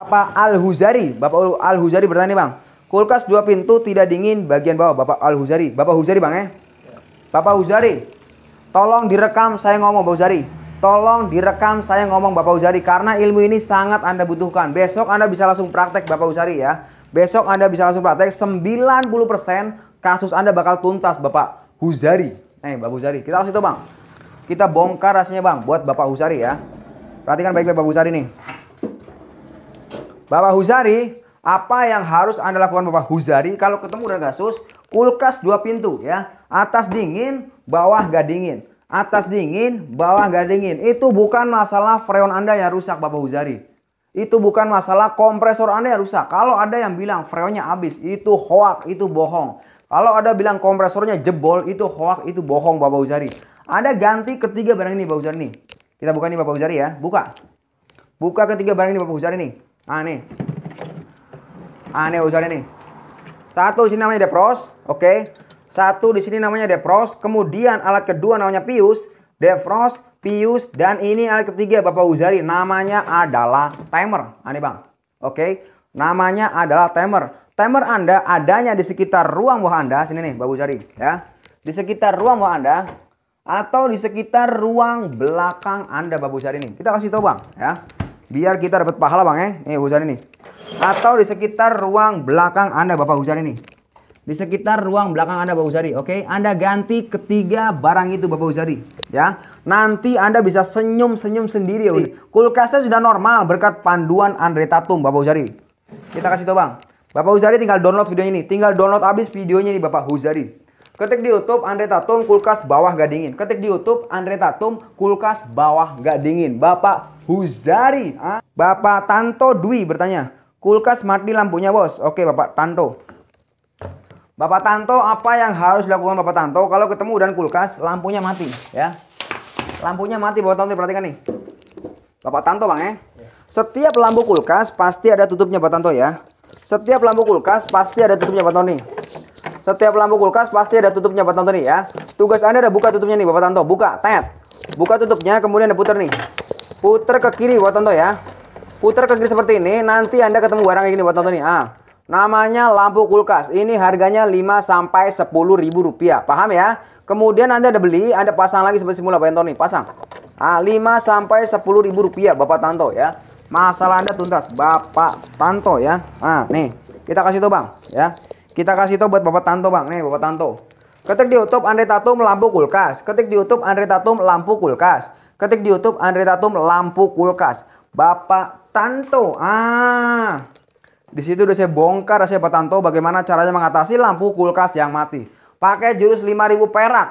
Bapak Al-Huzari. Bapak Al-Huzari bertanya nih Bang. Kulkas dua pintu tidak dingin bagian bawah. Bapak Al-Huzari. Bapak Huzari Bang ya. Bapak Huzari. Tolong direkam saya ngomong Bapak Huzari. Tolong direkam saya ngomong Bapak Huzari. Karena ilmu ini sangat Anda butuhkan. Besok Anda bisa langsung praktek Bapak Huzari ya. Besok Anda bisa langsung praktek. 90% kasus Anda bakal tuntas Bapak Huzari. Eh Bapak Huzari. Kita langsung itu Bang. Kita bongkar rasanya Bang. Buat Bapak Huzari ya. Perhatikan baik-baik Bapak Huzari nih. Bapak Huzari, apa yang harus Anda lakukan Bapak Huzari kalau ketemu dengan kasus kulkas dua pintu ya. Atas dingin, bawah gak dingin. Atas dingin, bawah gak dingin. Itu bukan masalah freon Anda yang rusak Bapak Huzari. Itu bukan masalah kompresor Anda yang rusak. Kalau ada yang bilang freonnya habis, itu hoak, itu bohong. Kalau ada bilang kompresornya jebol, itu hoak, itu bohong Bapak Huzari. Anda ganti ketiga barang ini Bapak Huzari nih. Kita buka nih Bapak Huzari ya. Buka. Buka ketiga barang ini Bapak Huzari nih ane, ah, Aneh ah, usah ini Satu di sini namanya defrost, oke. Okay. Satu di sini namanya defrost, kemudian alat kedua namanya pius, defrost, pius, dan ini alat ketiga Bapak Uzari namanya adalah timer. Aneh bang, oke. Okay. Namanya adalah timer. Timer Anda adanya di sekitar ruang buah Anda, sini nih Bapak Uzari ya. Di sekitar ruang buah Anda atau di sekitar ruang belakang Anda Bapak Uzari ini. Kita kasih tahu bang ya biar kita dapat pahala bang ya eh hujan ini atau di sekitar ruang belakang anda bapak hujan ini di sekitar ruang belakang Anda Bapak Uzari, oke? Okay? Anda ganti ketiga barang itu Bapak Uzari, ya. Nanti Anda bisa senyum-senyum sendiri ya. Kulkasnya sudah normal berkat panduan Andre Tatum Bapak Uzari. Kita kasih tau Bang. Bapak Uzari tinggal download video ini, tinggal download abis videonya nih Bapak Uzari. Ketik di YouTube Andre Tatum kulkas bawah gak dingin. Ketik di YouTube Andre Tatum kulkas bawah gak dingin. Bapak Huzari, ah? Bapak Tanto Dwi bertanya, kulkas mati lampunya bos. Oke Bapak Tanto. Bapak Tanto, apa yang harus dilakukan Bapak Tanto kalau ketemu dan kulkas lampunya mati, ya? Lampunya mati Bapak Tanto perhatikan nih. Bapak Tanto bang ya? Setiap lampu kulkas pasti ada tutupnya Bapak Tanto ya. Setiap lampu kulkas pasti ada tutupnya Bapak Tanto nih. Setiap lampu kulkas pasti ada tutupnya Pak Tanto nih ya. Tugas Anda ada buka tutupnya nih Bapak Tanto. Buka, tet. Buka tutupnya, kemudian Anda putar nih. Putar ke kiri Bapak Tanto ya. Putar ke kiri seperti ini, nanti Anda ketemu barang kayak gini Bapak Tanto nih. Ah. Namanya lampu kulkas. Ini harganya 5 sampai 10 ribu rupiah. Paham ya? Kemudian Anda ada beli, Anda pasang lagi seperti semula Bapak Tanto nih. Pasang. Ah, 5 sampai 10 ribu rupiah Bapak Tanto ya. Masalah Anda tuntas Bapak Tanto ya. Ah, nih. Kita kasih tuh Bang ya. Kita kasih tau buat Bapak Tanto Bang. Nih Bapak Tanto. Ketik di YouTube Andre Tatum lampu kulkas. Ketik di YouTube Andre Tatum lampu kulkas. Ketik di YouTube Andre Tatum lampu kulkas. Bapak Tanto. Ah. Di situ udah saya bongkar saya Bapak Tanto bagaimana caranya mengatasi lampu kulkas yang mati. Pakai jurus 5000 perak.